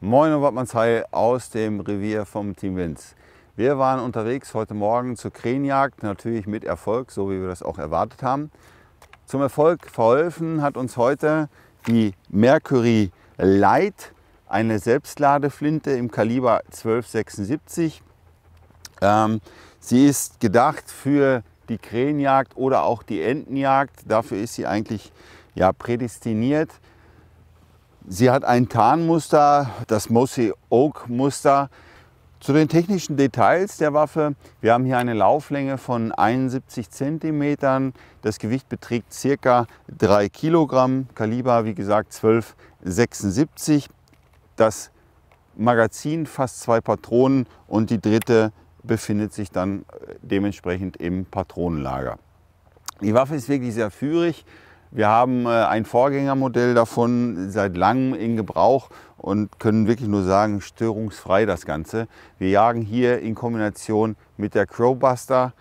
Moin und Wattmannsheil aus dem Revier vom Team Winz. Wir waren unterwegs heute Morgen zur Krähenjagd, natürlich mit Erfolg, so wie wir das auch erwartet haben. Zum Erfolg verholfen hat uns heute die Mercury Light, eine Selbstladeflinte im Kaliber 1276. Ähm, sie ist gedacht für die Krähenjagd oder auch die Entenjagd. Dafür ist sie eigentlich ja, prädestiniert. Sie hat ein Tarnmuster, das Mossy Oak Muster. Zu den technischen Details der Waffe. Wir haben hier eine Lauflänge von 71 cm. Das Gewicht beträgt ca. 3 kg. Kaliber, wie gesagt, 1276. Das Magazin fasst zwei Patronen und die dritte befindet sich dann äh, dementsprechend im Patronenlager. Die Waffe ist wirklich sehr führig. Wir haben äh, ein Vorgängermodell davon seit langem in Gebrauch und können wirklich nur sagen, störungsfrei das Ganze. Wir jagen hier in Kombination mit der Crowbuster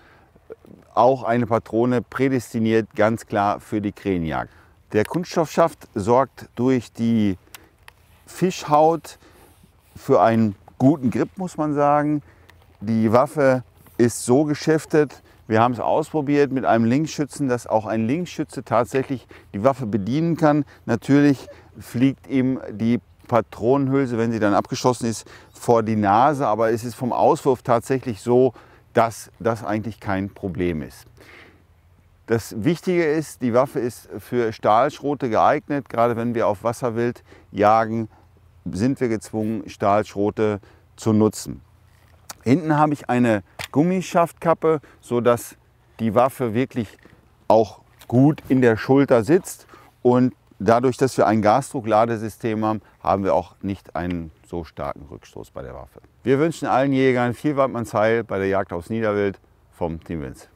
äh, auch eine Patrone prädestiniert ganz klar für die Krähenjagd. Der Kunststoffschaft sorgt durch die Fischhaut für einen guten Grip, muss man sagen. Die Waffe ist so geschäftet, wir haben es ausprobiert mit einem Linksschützen, dass auch ein Linksschütze tatsächlich die Waffe bedienen kann. Natürlich fliegt ihm die Patronenhülse, wenn sie dann abgeschossen ist, vor die Nase, aber es ist vom Auswurf tatsächlich so, dass das eigentlich kein Problem ist. Das Wichtige ist, die Waffe ist für Stahlschrote geeignet. Gerade wenn wir auf Wasserwild jagen, sind wir gezwungen, Stahlschrote zu nutzen. Hinten habe ich eine Gummischaftkappe, sodass die Waffe wirklich auch gut in der Schulter sitzt. Und dadurch, dass wir ein Gasdruckladesystem haben, haben wir auch nicht einen so starken Rückstoß bei der Waffe. Wir wünschen allen Jägern viel Waldmannsheil bei der Jagd aufs Niederwild vom Team Winz.